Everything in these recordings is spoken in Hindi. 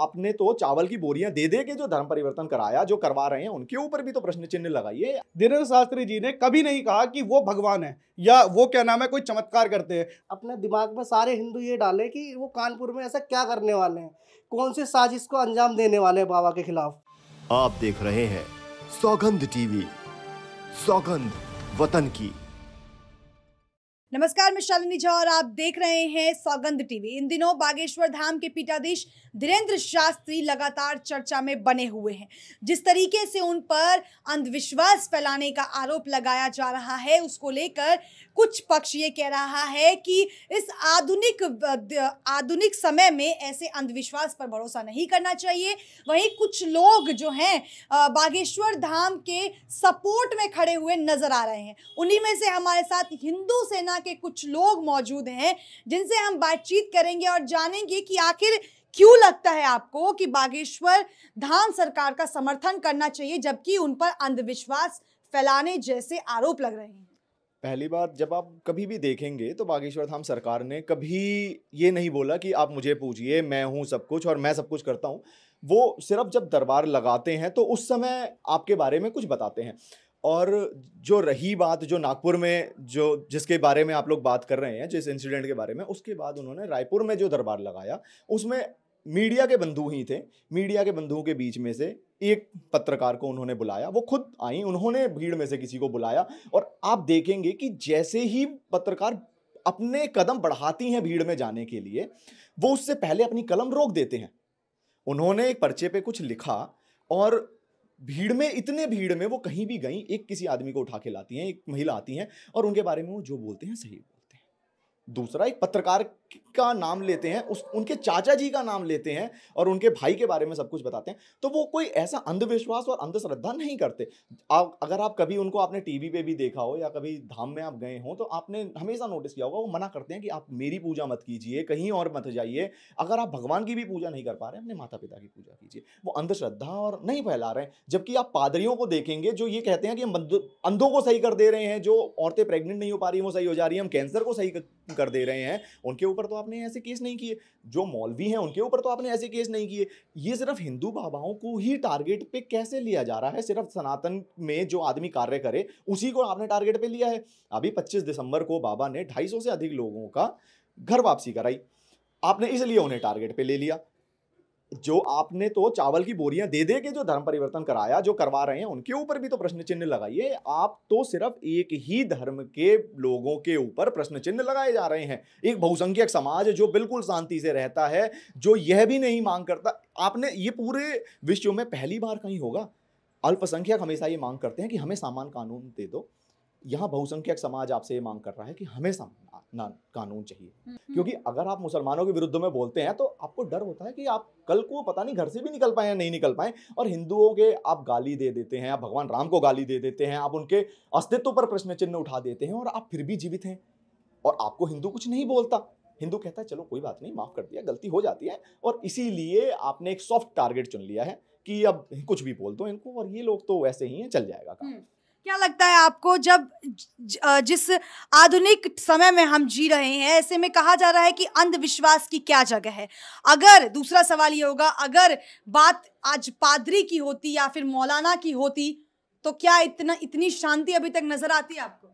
आपने तो चावल की बोरियां दे दे के जो धर्म परिवर्तन कराया जो करवा रहे हैं उनके ऊपर भी तो प्रश्न चिन्ह लगाइए धीरेन्द्र शास्त्री जी ने कभी नहीं कहा कि वो भगवान है या वो क्या नाम है कोई चमत्कार करते हैं अपने दिमाग में सारे हिंदू ये डाले कि वो कानपुर में ऐसा क्या करने वाले हैं कौन सी साजिश को अंजाम देने वाले हैं बाबा के खिलाफ आप देख रहे हैं सौगंध टीवी सौगंध वतन की नमस्कार मैं शालिनी झा और आप देख रहे हैं सौगंध टीवी इन दिनों बागेश्वर धाम के पीठाधीश धीरेन्द्र शास्त्री लगातार चर्चा में बने हुए हैं जिस तरीके से उन पर अंधविश्वास फैलाने का आरोप लगाया जा रहा है उसको लेकर कुछ पक्ष ये कह रहा है कि इस आधुनिक आधुनिक समय में ऐसे अंधविश्वास पर भरोसा नहीं करना चाहिए वहीं कुछ लोग जो हैं बागेश्वर धाम के सपोर्ट में खड़े हुए नजर आ रहे हैं उन्हीं में से हमारे साथ हिंदू सेना के कुछ लोग मौजूद हैं जिनसे हम बातचीत करेंगे और जानेंगे कि आखिर क्यों लगता है आपको कि बागेश्वर धाम सरकार का समर्थन करना चाहिए जबकि उन पर अंधविश्वास फैलाने जैसे आरोप लग रहे हैं पहली बात जब आप कभी भी देखेंगे तो बागेश्वर धाम सरकार ने कभी ये नहीं बोला कि आप मुझे पूछिए मैं हूँ सब कुछ और मैं सब कुछ करता हूँ वो सिर्फ जब दरबार लगाते हैं तो उस समय आपके बारे में कुछ बताते हैं और जो रही बात जो नागपुर में जो जिसके बारे में आप लोग बात कर रहे हैं जिस इंसिडेंट के बारे में उसके बाद उन्होंने रायपुर में जो दरबार लगाया उसमें मीडिया के बंधु ही थे मीडिया के बंधुओं के बीच में से एक पत्रकार को उन्होंने बुलाया वो खुद आई उन्होंने भीड़ में से किसी को बुलाया और आप देखेंगे कि जैसे ही पत्रकार अपने कदम बढ़ाती हैं भीड़ में जाने के लिए वो उससे पहले अपनी कलम रोक देते हैं उन्होंने एक पर्चे पे कुछ लिखा और भीड़ में इतने भीड़ में वो कहीं भी गई एक किसी आदमी को उठा के लाती हैं एक महिला आती हैं और उनके बारे में वो जो बोलते हैं सही बोलते हैं दूसरा एक पत्रकार का नाम लेते हैं उस उनके चाचा जी का नाम लेते हैं और उनके भाई के बारे में सब कुछ बताते हैं तो वो कोई ऐसा अंधविश्वास और अंधश्रद्धा नहीं करते आप अगर आप कभी उनको आपने टीवी पे भी देखा हो या कभी धाम में आप गए हो तो आपने हमेशा नोटिस किया होगा वो मना करते हैं कि आप मेरी पूजा मत कीजिए कहीं और मत जाइए अगर आप भगवान की भी पूजा नहीं कर पा रहे अपने माता पिता की पूजा कीजिए वो अंधश्रद्धा और नहीं फैला रहे जबकि आप पादरियों को देखेंगे जो ये कहते हैं कि हम अंधों को सही कर दे रहे हैं जो औरतें प्रेग्नेंट नहीं हो पा रही वो सही हो जा रही है हम कैंसर को सही कर दे रहे हैं उनके ऊपर ऊपर तो आपने ऐसे केस नहीं किए जो मौलवी हैं उनके ऊपर तो आपने ऐसे केस नहीं किए ये सिर्फ हिंदू बाबाओं को ही टारगेट पे कैसे लिया जा रहा है सिर्फ सनातन में जो आदमी कार्य करे उसी को आपने टारगेट पे लिया है अभी पच्चीस दिसंबर को बाबा ने ढाई से अधिक लोगों का घर वापसी कराई आपने इसलिए उन्हें टारगेट पे ले लिया जो आपने तो चावल की बोरियां दे दे के जो धर्म परिवर्तन कराया जो करवा रहे हैं उनके ऊपर भी तो प्रश्न चिन्ह लगाइए आप तो सिर्फ एक ही धर्म के लोगों के ऊपर प्रश्न चिन्ह लगाए जा रहे हैं एक बहुसंख्यक समाज जो बिल्कुल शांति से रहता है जो यह भी नहीं मांग करता आपने ये पूरे विश्व में पहली बार कहीं होगा अल्पसंख्यक हमेशा ये मांग करते हैं कि हमें सामान कानून दे दो यहाँ बहुसंख्यक समाज आपसे ये मांग कर रहा है कि हमें सामान ना कानून चाहिए हम्म, हम्म। क्योंकि अगर आप मुसलमानों के विरुद्ध में बोलते हैं तो आपको डर होता है कि आप कल को पता नहीं घर से भी निकल पाए या नहीं निकल पाए और हिंदुओं के आप गाली दे देते हैं आप भगवान राम को गाली दे देते हैं आप उनके अस्तित्व पर प्रश्न चिन्ह उठा देते हैं और आप फिर भी जीवित हैं और आपको हिंदू कुछ नहीं बोलता हिंदू कहता है चलो कोई बात नहीं माफ़ कर दिया गलती हो जाती है और इसीलिए आपने एक सॉफ्ट टारगेट चुन लिया है कि अब कुछ भी बोल दो इनको और ये लोग तो वैसे ही हैं चल जाएगा काम हम्म। क्या लगता है आपको जब जिस आधुनिक समय में हम जी रहे हैं ऐसे में कहा जा रहा है कि अंधविश्वास की क्या जगह है अगर दूसरा सवाल ये होगा अगर बात आज पादरी की होती या फिर मौलाना की होती तो क्या इतना इतनी शांति अभी तक नजर आती है आपको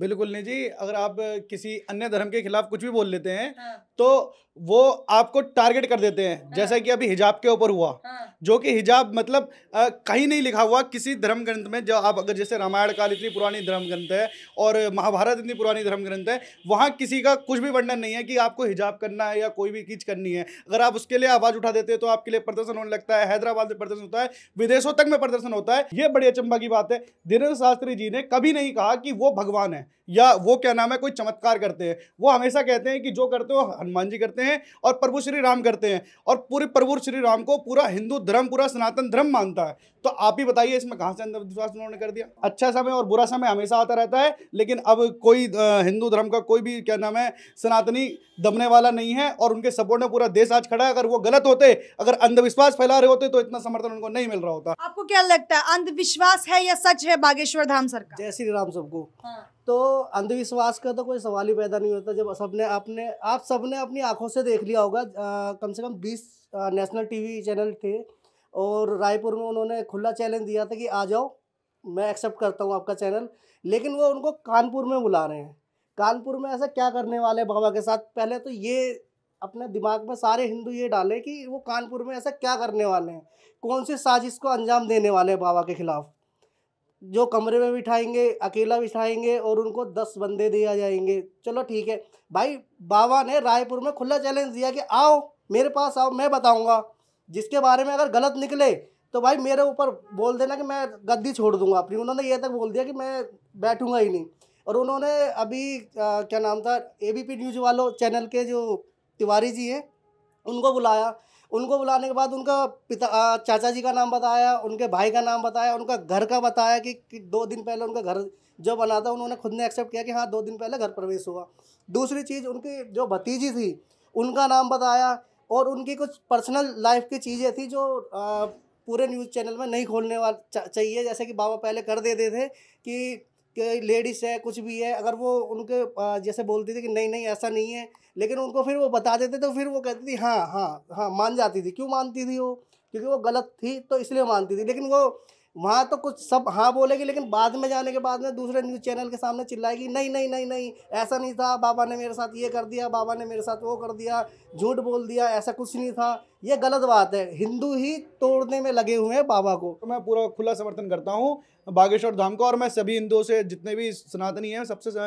बिल्कुल नहीं जी अगर आप किसी अन्य धर्म के खिलाफ कुछ भी बोल लेते हैं हाँ। तो वो आपको टारगेट कर देते हैं हाँ। जैसा कि अभी हिजाब के ऊपर हुआ हाँ। जो कि हिजाब मतलब आ, कहीं नहीं लिखा हुआ किसी धर्म ग्रंथ में जो आप अगर जैसे रामायण काल इतनी पुरानी धर्म ग्रंथ है और महाभारत इतनी पुरानी धर्म ग्रंथ है वहाँ किसी का कुछ भी वर्णन नहीं है कि आपको हिजाब करना है या कोई भी चीज़ करनी है अगर आप उसके लिए आवाज़ उठा देते हैं तो आपके लिए प्रदर्शन होने लगता है हैदराबाद में प्रदर्शन होता है विदेशों तक में प्रदर्शन होता है ये बड़ी अचंबा की बात है धीरेन्द्र शास्त्री जी ने कभी नहीं कहा कि वो भगवान है या वो क्या नाम है कोई चमत्कार करते हैं वो हमेशा कहते हैं कि जो करते हो हनुमान जी करते हैं हैं और प्रभु श्री राम करते हैं और पूरे प्रभु श्री राम को पूरा हिंदू धर्म पूरा सनातन धर्म मानता है तो आप ही बताइए इसमें कहाँ से अंधविश्वास उन्होंने कर दिया अच्छा समय और बुरा समय हमेशा आता रहता है लेकिन अब कोई हिंदू धर्म का कोई भी क्या नाम है सनातनी दमने वाला नहीं है और उनके सपोर्ट में पूरा देश आज खड़ा है अगर वो गलत होते अगर अंधविश्वास फैला रहे होते तो इतना समर्थन उनको नहीं मिल रहा होता आपको क्या लगता है अंधविश्वास है या सच है बागेश्वर धाम सरकार जय श्री राम सबको हाँ। तो अंधविश्वास का तो कोई सवाल ही पैदा नहीं होता जब सबने आपने आप सबने अपनी आंखों से देख लिया होगा आ, कम से कम बीस नेशनल टीवी चैनल थे और रायपुर में उन्होंने खुला चैलेंज दिया था कि आ जाओ मैं एक्सेप्ट करता हूँ आपका चैनल लेकिन वो उनको कानपुर में बुला रहे हैं कानपुर में ऐसा क्या करने वाले बाबा के साथ पहले तो ये अपने दिमाग में सारे हिंदू ये डालें कि वो कानपुर में ऐसा क्या करने वाले हैं कौन सी साजिश को अंजाम देने वाले हैं बाबा के खिलाफ जो कमरे में बिठाएंगे अकेला बिठाएंगे और उनको दस बंदे दिया जाएंगे चलो ठीक है भाई बाबा ने रायपुर में खुला चैलेंज दिया कि आओ मेरे पास आओ मैं बताऊंगा जिसके बारे में अगर गलत निकले तो भाई मेरे ऊपर बोल देना कि मैं गद्दी छोड़ दूंगा अपनी उन्होंने ये तक बोल दिया कि मैं बैठूंगा ही नहीं और उन्होंने अभी आ, क्या नाम था ए न्यूज वालों चैनल के जो तिवारी जी हैं उनको बुलाया उनको बुलाने के बाद उनका पिता चाचा जी का नाम बताया उनके भाई का नाम बताया उनका घर का बताया कि, कि दो दिन पहले उनका घर जो बना था उन्होंने खुद ने एक्सेप्ट किया कि हाँ दो दिन पहले घर प्रवेश हुआ दूसरी चीज़ उनकी जो भतीजी थी उनका नाम बताया और उनकी कुछ पर्सनल लाइफ की चीज़ें थी जो आ, पूरे न्यूज़ चैनल में नहीं खोलने वाला चाहिए जैसे कि बाबा पहले कर देते थे कि कि लेडीज़ है कुछ भी है अगर वो उनके जैसे बोलती थी कि नहीं नहीं ऐसा नहीं है लेकिन उनको फिर वो बता देते तो फिर वो कहती थी हाँ हाँ हाँ मान जाती थी क्यों मानती थी वो क्योंकि वो गलत थी तो इसलिए मानती थी लेकिन वो वहाँ तो कुछ सब हाँ बोलेगी लेकिन बाद में जाने के बाद में दूसरे न्यूज़ चैनल के सामने चिल्लाएगी नहीं नहीं नहीं नहीं ऐसा नहीं था बाबा ने मेरे साथ ये कर दिया बाबा ने मेरे साथ वो कर दिया झूठ बोल दिया ऐसा कुछ नहीं था ये गलत बात है हिंदू ही तोड़ने में लगे हुए हैं बाबा को तो मैं पूरा खुला समर्थन करता हूँ बागेश्वर धाम का और मैं सभी हिंदुओं से जितने भी सनातनी हैं सबसे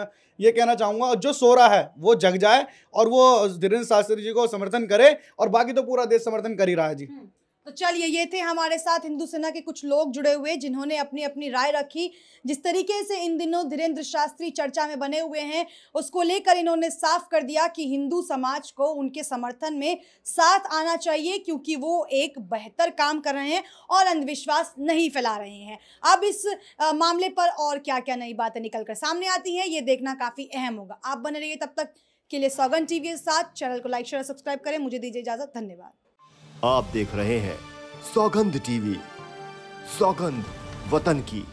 ये कहना चाहूँगा जो सो रहा है वो जग जाए और वो धीरेन्द्र शास्त्री जी को समर्थन करे और बाकी तो पूरा देश समर्थन कर ही रहा है जी हम्म। तो चलिए ये थे हमारे साथ हिंदू सेना के कुछ लोग जुड़े हुए जिन्होंने अपनी अपनी राय रखी जिस तरीके से इन दिनों धीरेन्द्र शास्त्री चर्चा में बने हुए हैं उसको लेकर इन्होंने साफ कर दिया कि हिंदू समाज को उनके समर्थन में साथ आना चाहिए क्योंकि वो एक बेहतर काम कर रहे हैं और अंधविश्वास नहीं फैला रहे हैं अब इस मामले पर और क्या क्या नई बातें निकल कर सामने आती हैं ये देखना काफ़ी अहम होगा आप बने रहिए तब तक के लिए सौगन टी के साथ चैनल को लाइक शेयर सब्सक्राइब करें मुझे दीजिए इजाज़त धन्यवाद आप देख रहे हैं सौगंध टीवी सौगंध वतन की